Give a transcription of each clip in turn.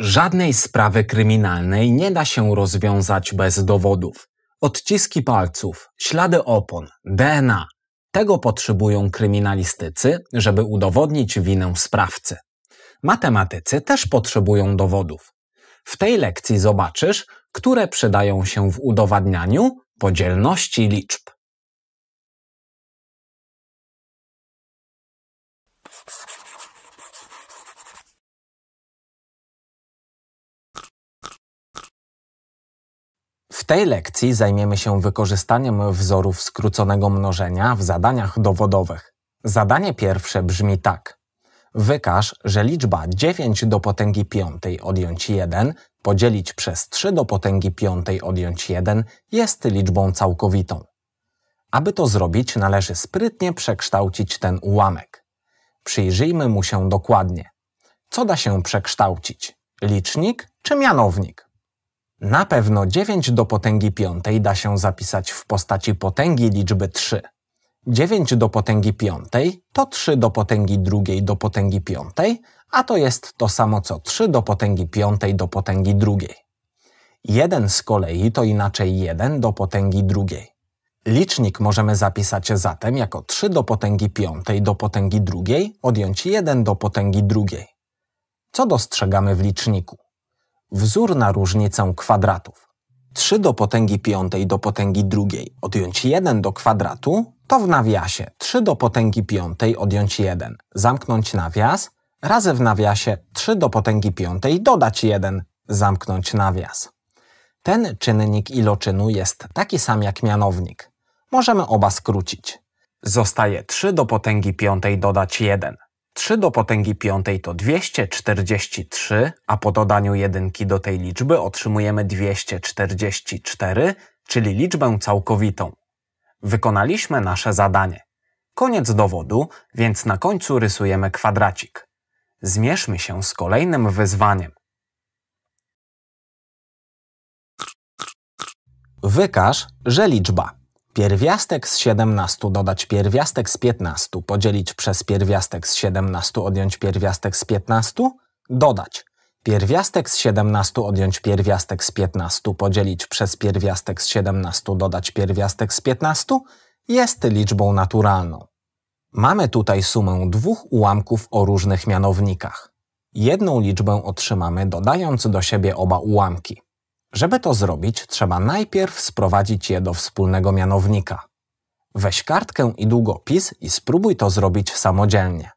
Żadnej sprawy kryminalnej nie da się rozwiązać bez dowodów. Odciski palców, ślady opon, DNA. Tego potrzebują kryminalistycy, żeby udowodnić winę sprawcy. Matematycy też potrzebują dowodów. W tej lekcji zobaczysz, które przydają się w udowadnianiu podzielności liczb. tej lekcji zajmiemy się wykorzystaniem wzorów skróconego mnożenia w zadaniach dowodowych. Zadanie pierwsze brzmi tak. Wykaż, że liczba 9 do potęgi 5 odjąć 1 podzielić przez 3 do potęgi 5 odjąć 1 jest liczbą całkowitą. Aby to zrobić, należy sprytnie przekształcić ten ułamek. Przyjrzyjmy mu się dokładnie. Co da się przekształcić? Licznik czy mianownik? Na pewno 9 do potęgi 5 da się zapisać w postaci potęgi liczby 3. 9 do potęgi 5 to 3 do potęgi 2 do potęgi 5, a to jest to samo co 3 do potęgi 5 do potęgi 2. 1 z kolei to inaczej 1 do potęgi 2. Licznik możemy zapisać zatem jako 3 do potęgi 5 do potęgi 2, odjąć 1 do potęgi 2. Co dostrzegamy w liczniku? wzór na różnicę kwadratów. 3 do potęgi piątej do potęgi drugiej odjąć 1 do kwadratu to w nawiasie 3 do potęgi piątej odjąć 1, zamknąć nawias, razy w nawiasie 3 do potęgi piątej dodać 1, zamknąć nawias. Ten czynnik iloczynu jest taki sam jak mianownik. Możemy oba skrócić. Zostaje 3 do potęgi piątej dodać 1, 3 do potęgi piątej to 243, a po dodaniu jedynki do tej liczby otrzymujemy 244, czyli liczbę całkowitą. Wykonaliśmy nasze zadanie. Koniec dowodu, więc na końcu rysujemy kwadracik. Zmierzmy się z kolejnym wyzwaniem. Wykaż, że liczba pierwiastek z 17 dodać pierwiastek z 15, podzielić przez pierwiastek z 17, odjąć pierwiastek z 15, dodać. Pierwiastek z 17 odjąć pierwiastek z 15, podzielić przez pierwiastek z 17, dodać pierwiastek z 15 jest liczbą naturalną. Mamy tutaj sumę dwóch ułamków o różnych mianownikach. Jedną liczbę otrzymamy dodając do siebie oba ułamki. Żeby to zrobić, trzeba najpierw sprowadzić je do wspólnego mianownika. Weź kartkę i długopis i spróbuj to zrobić samodzielnie.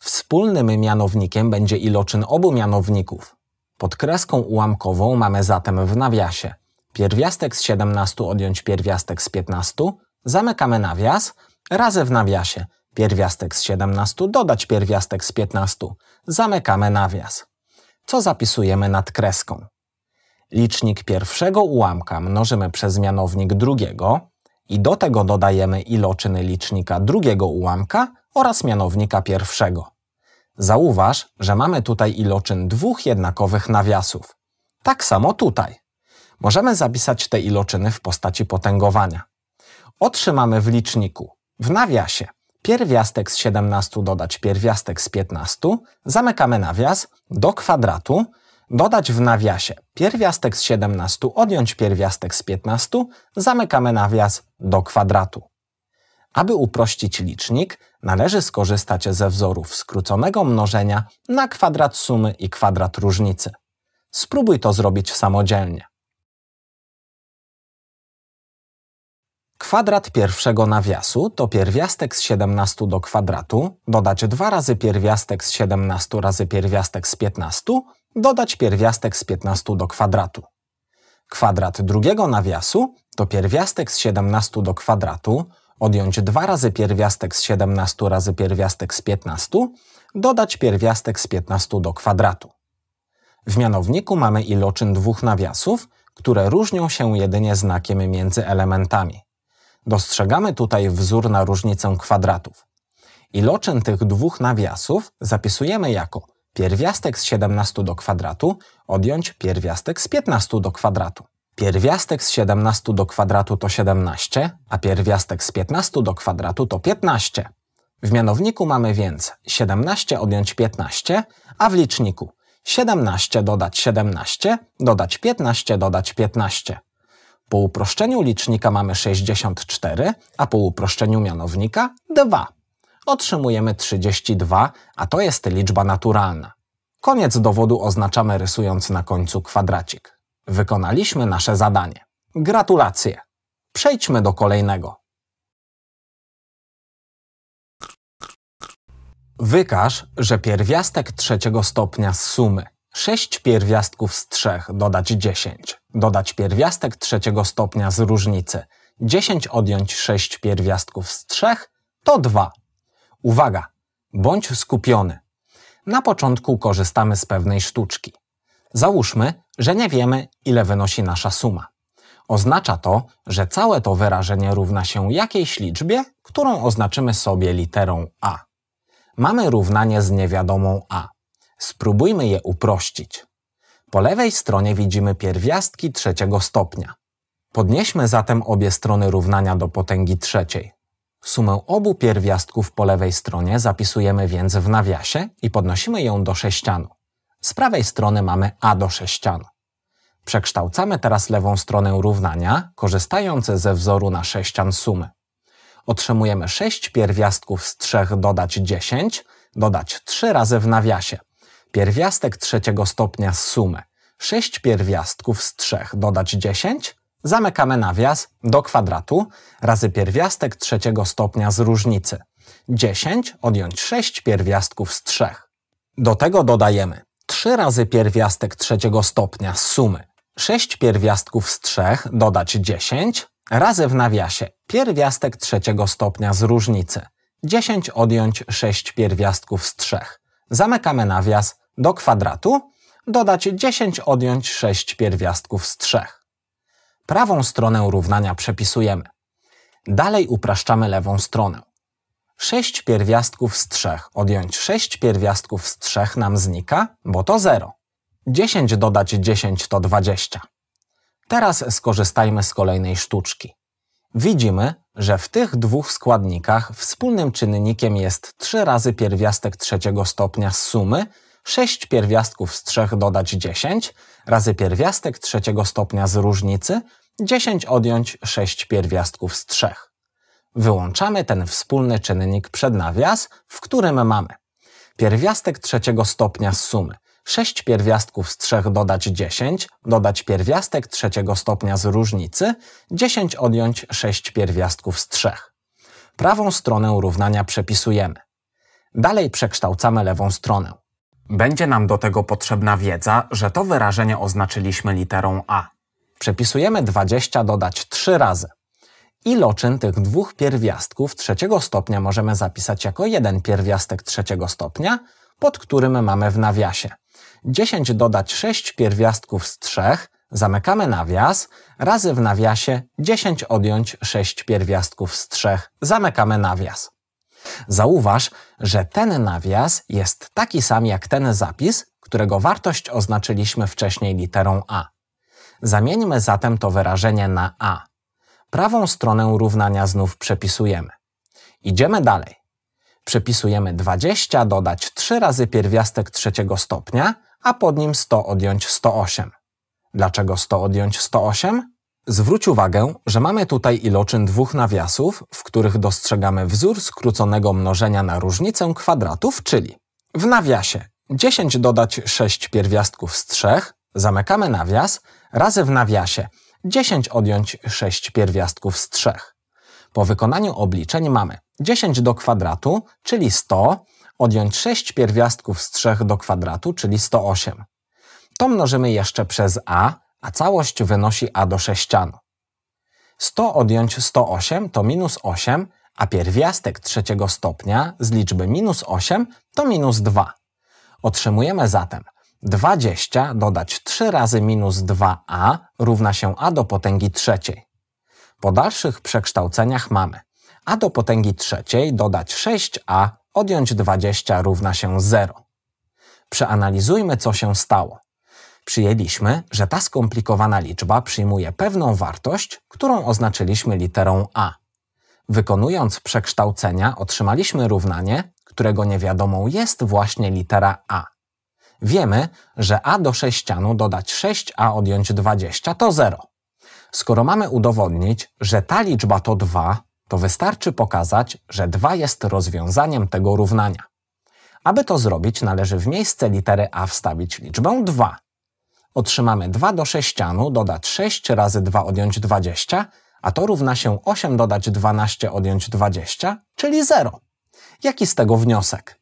Wspólnym mianownikiem będzie iloczyn obu mianowników. Pod kreską ułamkową mamy zatem w nawiasie pierwiastek z 17 odjąć pierwiastek z 15, zamykamy nawias, razy w nawiasie pierwiastek z 17 dodać pierwiastek z 15, zamykamy nawias co zapisujemy nad kreską. Licznik pierwszego ułamka mnożymy przez mianownik drugiego i do tego dodajemy iloczyny licznika drugiego ułamka oraz mianownika pierwszego. Zauważ, że mamy tutaj iloczyn dwóch jednakowych nawiasów. Tak samo tutaj. Możemy zapisać te iloczyny w postaci potęgowania. Otrzymamy w liczniku, w nawiasie, pierwiastek z 17 dodać pierwiastek z 15, zamykamy nawias, do kwadratu, dodać w nawiasie pierwiastek z 17, odjąć pierwiastek z 15, zamykamy nawias, do kwadratu. Aby uprościć licznik, należy skorzystać ze wzorów skróconego mnożenia na kwadrat sumy i kwadrat różnicy. Spróbuj to zrobić samodzielnie. Kwadrat pierwszego nawiasu to pierwiastek z 17 do kwadratu, dodać 2 razy pierwiastek z 17 razy pierwiastek z 15, dodać pierwiastek z 15 do kwadratu. Kwadrat drugiego nawiasu to pierwiastek z 17 do kwadratu, odjąć 2 razy pierwiastek z 17 razy pierwiastek z 15, dodać pierwiastek z 15 do kwadratu. W mianowniku mamy iloczyn dwóch nawiasów, które różnią się jedynie znakiem między elementami. Dostrzegamy tutaj wzór na różnicę kwadratów. Iloczyn tych dwóch nawiasów zapisujemy jako pierwiastek z 17 do kwadratu odjąć pierwiastek z 15 do kwadratu. Pierwiastek z 17 do kwadratu to 17, a pierwiastek z 15 do kwadratu to 15. W mianowniku mamy więc 17 odjąć 15, a w liczniku 17 dodać 17, dodać 15, dodać 15. Po uproszczeniu licznika mamy 64, a po uproszczeniu mianownika 2. Otrzymujemy 32, a to jest liczba naturalna. Koniec dowodu oznaczamy rysując na końcu kwadracik. Wykonaliśmy nasze zadanie. Gratulacje! Przejdźmy do kolejnego. Wykaż, że pierwiastek trzeciego stopnia z sumy 6 pierwiastków z 3 dodać 10. Dodać pierwiastek trzeciego stopnia z różnicy. 10 odjąć 6 pierwiastków z 3 to 2. Uwaga! Bądź skupiony. Na początku korzystamy z pewnej sztuczki. Załóżmy, że nie wiemy, ile wynosi nasza suma. Oznacza to, że całe to wyrażenie równa się jakiejś liczbie, którą oznaczymy sobie literą a. Mamy równanie z niewiadomą a. Spróbujmy je uprościć. Po lewej stronie widzimy pierwiastki trzeciego stopnia. Podnieśmy zatem obie strony równania do potęgi trzeciej. Sumę obu pierwiastków po lewej stronie zapisujemy więc w nawiasie i podnosimy ją do sześcianu. Z prawej strony mamy a do sześcianu. Przekształcamy teraz lewą stronę równania, korzystając ze wzoru na sześcian sumy. Otrzymujemy 6 pierwiastków z 3 dodać 10, dodać 3 razy w nawiasie – pierwiastek trzeciego stopnia z sumy 6 pierwiastków z 3 dodać 10, zamykamy nawias do kwadratu razy pierwiastek trzeciego stopnia z różnicy 10 odjąć 6 pierwiastków z 3. Do tego dodajemy 3 razy pierwiastek trzeciego stopnia z sumy 6 pierwiastków z 3 dodać 10 razy w nawiasie pierwiastek trzeciego stopnia z różnicy 10 odjąć 6 pierwiastków z 3. Zamykamy nawias do kwadratu dodać 10 odjąć 6 pierwiastków z 3. Prawą stronę równania przepisujemy. Dalej upraszczamy lewą stronę. 6 pierwiastków z 3 odjąć 6 pierwiastków z 3 nam znika, bo to 0. 10 dodać 10 to 20. Teraz skorzystajmy z kolejnej sztuczki. Widzimy, że w tych dwóch składnikach wspólnym czynnikiem jest 3 razy pierwiastek trzeciego stopnia z sumy 6 pierwiastków z 3 dodać 10 razy pierwiastek trzeciego stopnia z różnicy, 10 odjąć 6 pierwiastków z 3. Wyłączamy ten wspólny czynnik przed nawias, w którym mamy pierwiastek trzeciego stopnia z sumy 6 pierwiastków z 3 dodać 10, dodać pierwiastek trzeciego stopnia z różnicy, 10 odjąć 6 pierwiastków z 3. Prawą stronę równania przepisujemy. Dalej przekształcamy lewą stronę. Będzie nam do tego potrzebna wiedza, że to wyrażenie oznaczyliśmy literą A. Przepisujemy 20 dodać 3 razy. Iloczyn tych dwóch pierwiastków trzeciego stopnia możemy zapisać jako jeden pierwiastek trzeciego stopnia, pod którym mamy w nawiasie. 10 dodać 6 pierwiastków z 3, zamykamy nawias, razy w nawiasie 10 odjąć 6 pierwiastków z 3, zamykamy nawias. Zauważ, że ten nawias jest taki sam jak ten zapis, którego wartość oznaczyliśmy wcześniej literą a. Zamieńmy zatem to wyrażenie na a. Prawą stronę równania znów przepisujemy. Idziemy dalej. Przepisujemy 20 dodać 3 razy pierwiastek trzeciego stopnia, a pod nim 100 odjąć 108. Dlaczego 100 odjąć 108? Zwróć uwagę, że mamy tutaj iloczyn dwóch nawiasów, w których dostrzegamy wzór skróconego mnożenia na różnicę kwadratów, czyli w nawiasie 10 dodać 6 pierwiastków z 3, zamykamy nawias, razy w nawiasie 10 odjąć 6 pierwiastków z 3. Po wykonaniu obliczeń mamy 10 do kwadratu, czyli 100, odjąć 6 pierwiastków z 3 do kwadratu, czyli 108. To mnożymy jeszcze przez a, a całość wynosi a do sześcianu. 100 odjąć 108 to minus 8, a pierwiastek trzeciego stopnia z liczby minus 8 to minus 2. Otrzymujemy zatem 20 dodać 3 razy minus 2a równa się a do potęgi trzeciej. Po dalszych przekształceniach mamy a do potęgi trzeciej dodać 6a odjąć 20 równa się 0. Przeanalizujmy, co się stało. Przyjęliśmy, że ta skomplikowana liczba przyjmuje pewną wartość, którą oznaczyliśmy literą a. Wykonując przekształcenia otrzymaliśmy równanie, którego niewiadomą jest właśnie litera a. Wiemy, że a do sześcianu dodać 6, a odjąć 20 to 0. Skoro mamy udowodnić, że ta liczba to 2, to wystarczy pokazać, że 2 jest rozwiązaniem tego równania. Aby to zrobić, należy w miejsce litery a wstawić liczbę 2 otrzymamy 2 do sześcianu, dodać 6 razy 2 odjąć 20, a to równa się 8 dodać 12 odjąć 20, czyli 0. Jaki z tego wniosek?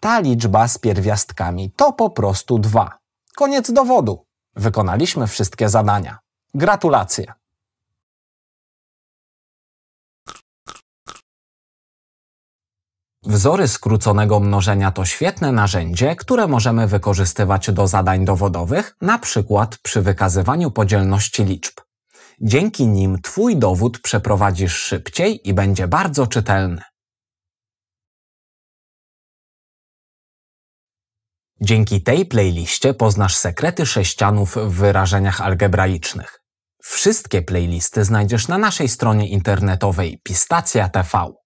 Ta liczba z pierwiastkami to po prostu 2. Koniec dowodu. Wykonaliśmy wszystkie zadania. Gratulacje! Wzory skróconego mnożenia to świetne narzędzie, które możemy wykorzystywać do zadań dowodowych, na przykład przy wykazywaniu podzielności liczb. Dzięki nim Twój dowód przeprowadzisz szybciej i będzie bardzo czytelny. Dzięki tej playliście poznasz sekrety sześcianów w wyrażeniach algebraicznych. Wszystkie playlisty znajdziesz na naszej stronie internetowej pistacja.tv.